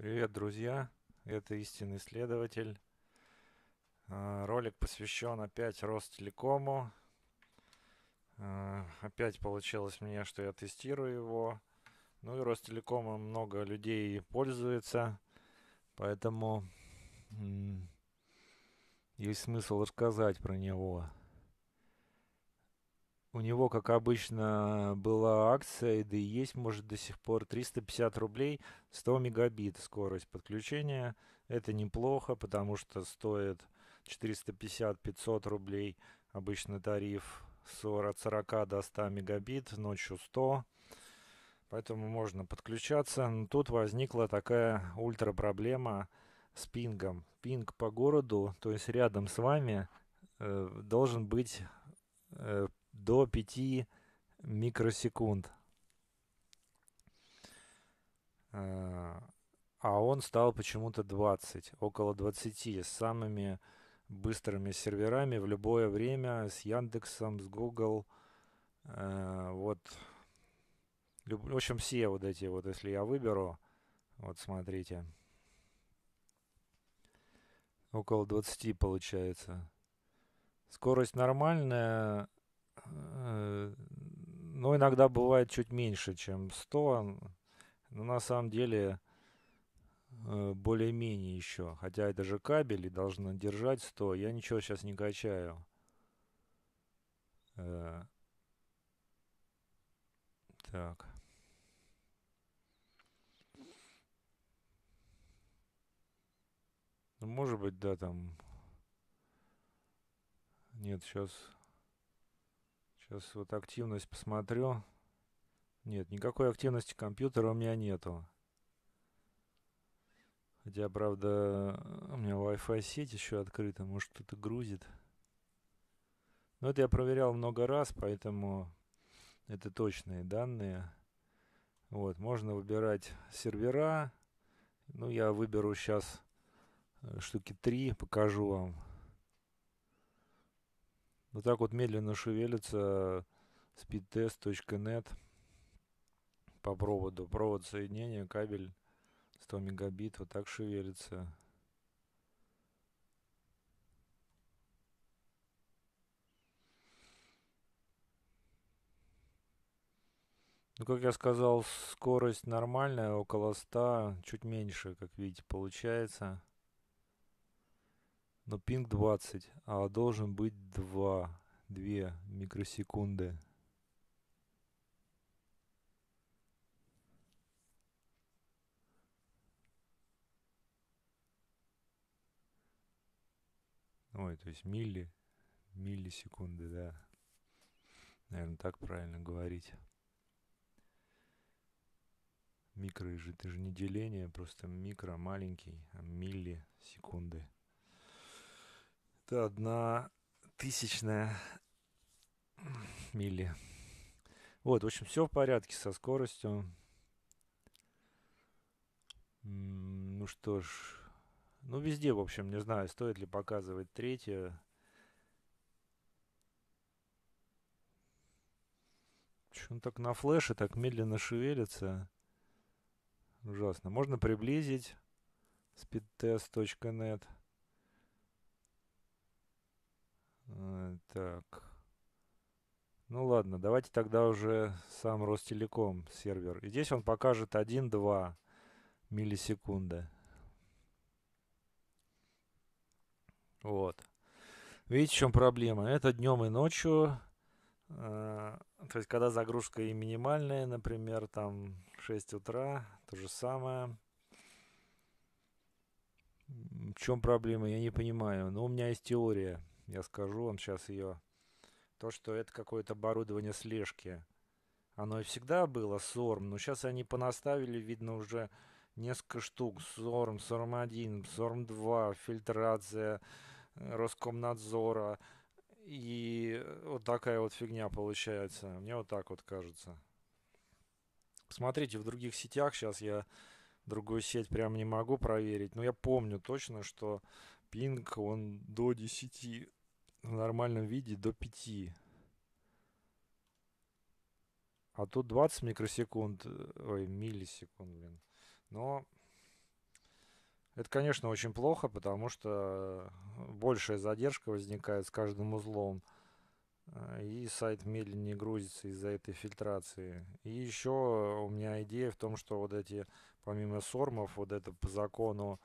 Привет, друзья! Это истинный следователь. А, ролик посвящен опять Ростелекому. А, опять получилось мне, что я тестирую его. Ну и Ростелекомом много людей пользуется, поэтому есть смысл рассказать про него. У него, как обычно, была акция, да и есть, может, до сих пор 350 рублей, 100 мегабит скорость подключения. Это неплохо, потому что стоит 450-500 рублей обычный тариф 40, от 40 до 100 мегабит, ночью 100. Поэтому можно подключаться. Но тут возникла такая ультра проблема с пингом. Пинг по городу, то есть рядом с вами, э, должен быть э, до 5 микросекунд. Э, а он стал почему-то 20, около 20 с самыми быстрыми серверами в любое время с Яндексом, с Google. Э, вот. В общем, все вот эти вот, если я выберу, вот смотрите. Около 20 получается. Скорость нормальная, Э, но иногда бывает чуть меньше, чем 100. Но на самом деле э, более-менее еще. Хотя это же кабель и должно держать 100. Я ничего сейчас не качаю. Э, так. Ну, может быть, да, там... Нет, сейчас... Сейчас вот активность посмотрю. Нет, никакой активности компьютера у меня нету. Хотя, правда, у меня Wi-Fi сеть еще открыта, может что-то грузит. Но это я проверял много раз, поэтому это точные данные. Вот, можно выбирать сервера. Ну, я выберу сейчас э, штуки 3, покажу вам. Вот так вот медленно шевелится speedtest.net по проводу. Провод соединения, кабель 100 мегабит, вот так шевелится. Ну, как я сказал, скорость нормальная, около 100, чуть меньше, как видите, получается но пинг 20, а должен быть 2, 2 микросекунды. Ой, то есть милли, миллисекунды, да. Наверное, так правильно говорить. Микро, это же не деление, просто микро, маленький, а миллисекунды. секунды. Это одна тысячная мили. Вот, в общем, все в порядке со скоростью. Ну что ж, ну везде, в общем, не знаю, стоит ли показывать третье. Че он так на флеше так медленно шевелится? Ужасно. Можно приблизить speedtest.net. Э, так. Ну ладно, давайте тогда уже сам Ростелеком сервер. И здесь он покажет 1-2 миллисекунды. Вот. Видите, в чем проблема? Это днем и ночью. Э, то есть, когда загрузка и минимальная, например, там 6 утра, то же самое. В чем проблема, я не понимаю. Но у меня есть теория. Я скажу вам сейчас ее. То, что это какое-то оборудование слежки. Оно и всегда было СОРМ, но сейчас они понаставили, видно, уже несколько штук. СОРМ, СОРМ-1, СОРМ-2, фильтрация э, Роскомнадзора. И э, вот такая вот фигня получается. Мне вот так вот кажется. Посмотрите, в других сетях сейчас я другую сеть прям не могу проверить. Но я помню точно, что пинг он до 10 в нормальном виде до 5. А тут 20 микросекунд, э, ой, миллисекунд, блин. Но это, конечно, очень плохо, потому что э, большая задержка возникает с каждым узлом. Э, и сайт медленнее грузится из-за этой фильтрации. И еще у меня идея в том, что вот эти, помимо сормов, вот это по закону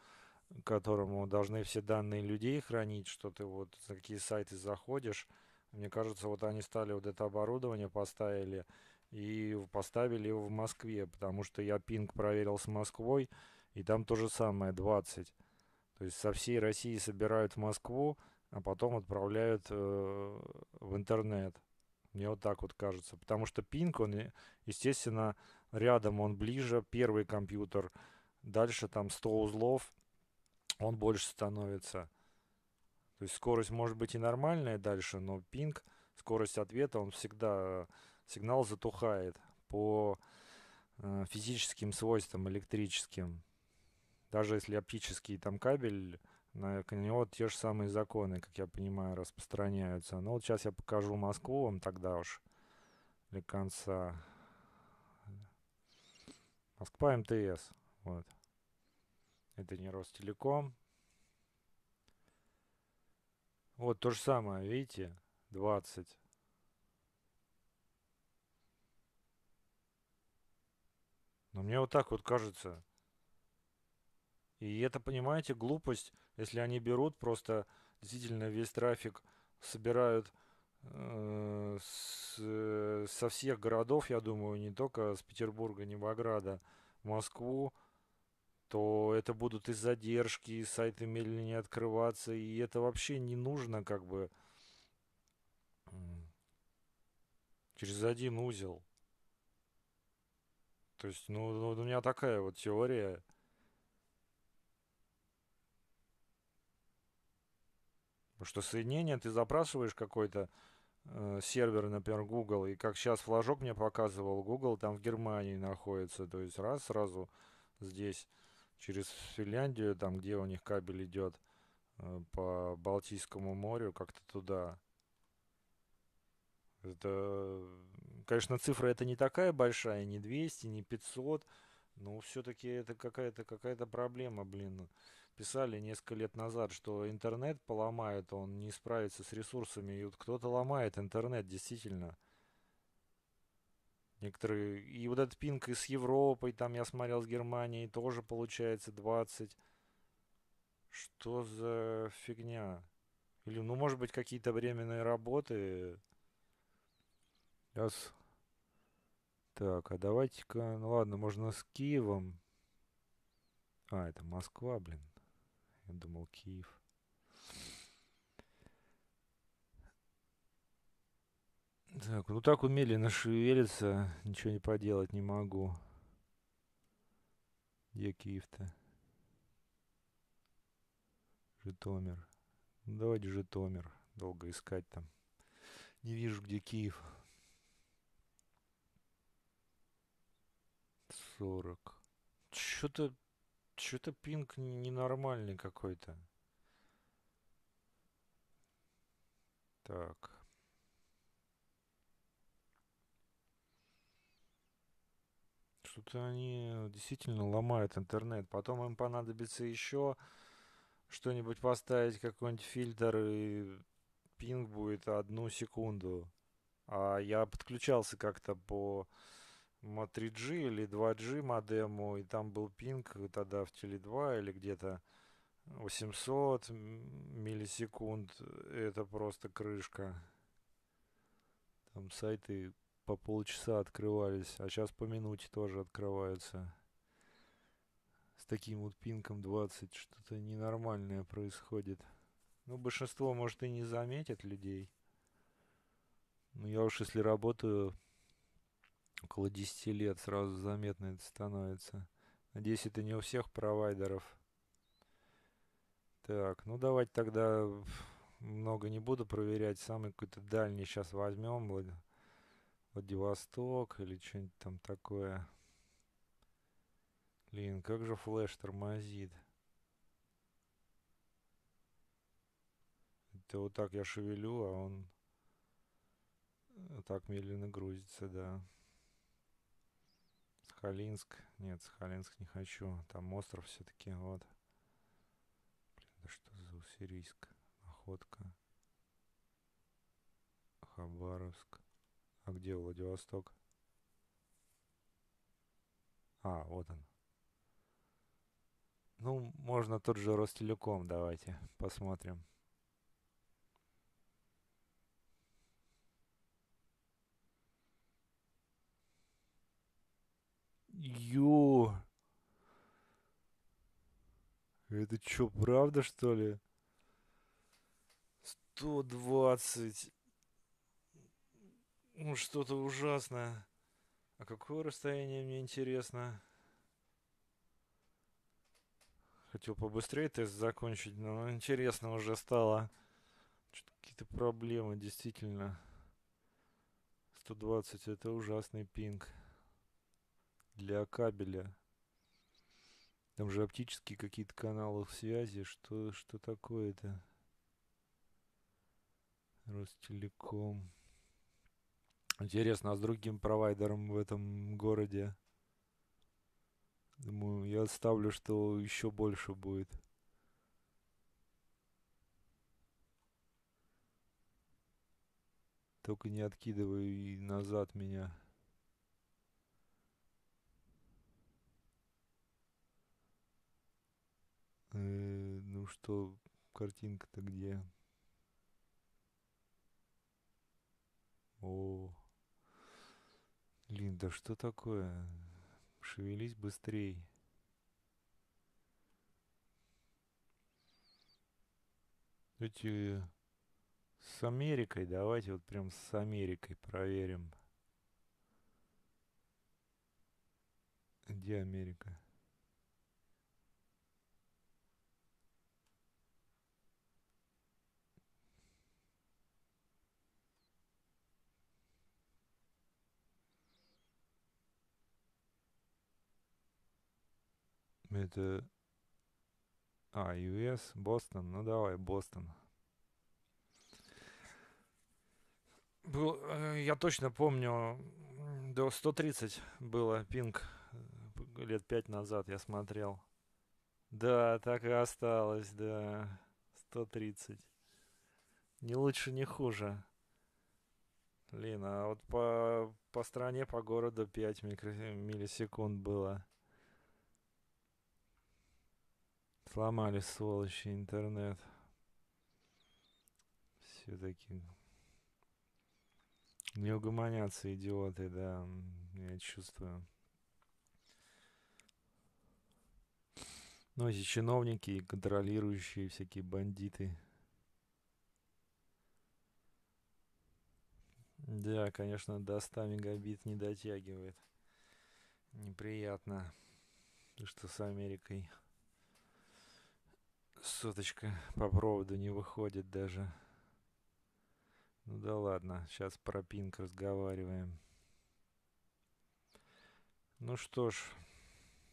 которому должны все данные людей хранить, что ты вот на какие сайты заходишь. Мне кажется, вот они стали вот это оборудование поставили и поставили его в Москве, потому что я пинг проверил с Москвой, и там то же самое, 20. То есть со всей России собирают в Москву, а потом отправляют э, в интернет. Мне вот так вот кажется. Потому что пинг, он, э, естественно, рядом он ближе, первый компьютер, дальше там 100 узлов – он больше становится. То есть скорость может быть и нормальная дальше, но пинг, скорость ответа, он всегда, сигнал затухает по э, физическим свойствам электрическим. Даже если оптический там кабель, на, на него те же самые законы, как я понимаю, распространяются. Но ну вот сейчас я покажу Москву вам тогда уж для конца. Москва МТС. Вот. Это не Ростелеком. Вот то же самое, видите, 20. Но мне вот так вот кажется. И это, понимаете, глупость, если они берут просто действительно весь трафик, собирают э, с, э, со всех городов, я думаю, не только с Петербурга, Небограда, Москву, то это будут и задержки, и сайты медленнее открываться, и это вообще не нужно как бы через один узел. То есть, ну, ну у меня такая вот теория. Что соединение ты запрашиваешь какой-то э, сервер, например, Google, и как сейчас флажок мне показывал, Google там в Германии находится, то есть раз сразу здесь через Финляндию, там, где у них кабель идет э, по Балтийскому морю, как-то туда. Это, конечно, цифра это не такая большая, не 200, не 500, но все-таки это какая-то какая проблема, блин. Писали несколько лет назад, что интернет поломает, он не справится с ресурсами. И вот кто-то ломает интернет, действительно. Некоторые, и вот этот пинг и с Европой, там я смотрел, с Германией тоже получается 20. Что за фигня? Или, ну, может быть, какие-то временные работы. Сейчас. Так, а давайте-ка, ну ладно, можно с Киевом. А, это Москва, блин. Я думал, Киев. Так, ну так он медленно шевелится, ничего не поделать не могу. Где Киев-то? Житомир. Ну, давайте Житомир. Долго искать там. Не вижу, где Киев. 40. Что-то... Что-то пинг ненормальный какой-то. Так. что-то они действительно ломают интернет. Потом им понадобится еще что-нибудь поставить, какой-нибудь фильтр, и пинг будет одну секунду. А я подключался как-то по 3G или 2G модему, и там был пинг тогда в Теле 2 или где-то 800 миллисекунд. Это просто крышка. Там сайты по полчаса открывались, а сейчас по минуте тоже открываются. С таким вот пинком 20 что-то ненормальное происходит. Ну, большинство, может, и не заметят людей. Но ну, я уж если работаю около 10 лет, сразу заметно это становится. Надеюсь, это не у всех провайдеров. Так, ну давайте тогда много не буду проверять. Самый какой-то дальний сейчас возьмем. Владивосток или что-нибудь там такое. Блин, как же флеш тормозит. Это вот так я шевелю, а он так медленно грузится, да. Схалинск. Нет, Схалинск не хочу. Там остров все-таки, вот. Блин, да что за уссирийск? Находка. Хабаровск. А где Владивосток? А, вот он. Ну, можно тот же Ростелеком давайте посмотрим. Ё! Это чё, правда, что ли? 120 ну что-то ужасное. А какое расстояние мне интересно? Хотел побыстрее тест закончить, но интересно уже стало. Какие-то проблемы, действительно. 120 это ужасный пинг. Для кабеля. Там же оптические какие-то каналы связи. Что, что такое это? Ростелеком. Ростелеком. Интересно, а с другим провайдером в этом городе? Думаю, я ставлю, что еще больше будет. Только не откидывай и назад меня. Э, ну что, картинка-то где? О. Линда, что такое? Шевелись быстрей. Эти с Америкой, давайте вот прям с Америкой проверим. Где Америка? Это... А, US, Бостон. Ну давай, Бостон. Был, э, я точно помню, до 130 было пинг э, лет пять назад я смотрел. Да, так и осталось, да. 130. Не лучше, не хуже. Блин, а вот по, по стране, по городу 5 микро- миллисекунд было. Сломали, сволочи, интернет. Все-таки не угомонятся идиоты, да, я чувствую. Ну, эти чиновники контролирующие всякие бандиты. Да, конечно, до 100 мегабит не дотягивает. Неприятно, что с Америкой. Соточка по проводу не выходит даже. Ну да ладно, сейчас про пинг разговариваем. Ну что ж,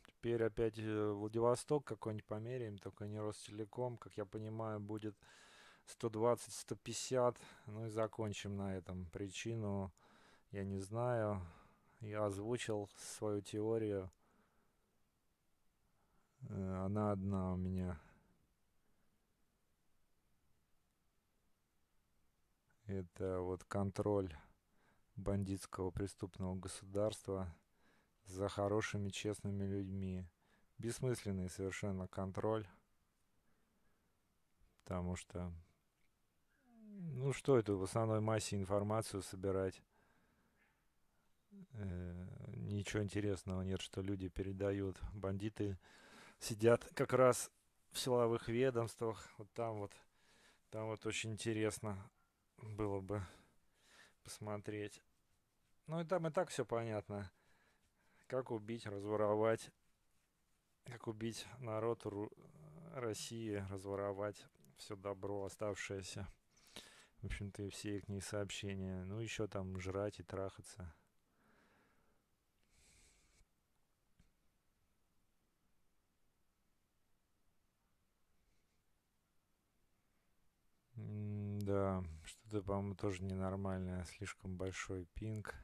теперь опять э, Владивосток какой-нибудь померяем, только не Ростелеком, как я понимаю, будет 120-150. Ну и закончим на этом. Причину я не знаю. Я озвучил свою теорию. Э, она одна у меня. это вот контроль бандитского преступного государства за хорошими, честными людьми. Бессмысленный совершенно контроль, потому что, ну что это, в основной массе информацию собирать, э, ничего интересного нет, что люди передают. Бандиты сидят как раз в силовых ведомствах, вот там вот, там вот очень интересно было бы посмотреть. Ну и там и так все понятно. Как убить, разворовать. Как убить народ Ру России, разворовать все добро оставшееся. В общем-то и все их ней сообщения. Ну еще там жрать и трахаться. М да это, по-моему, тоже ненормально. Слишком большой пинг.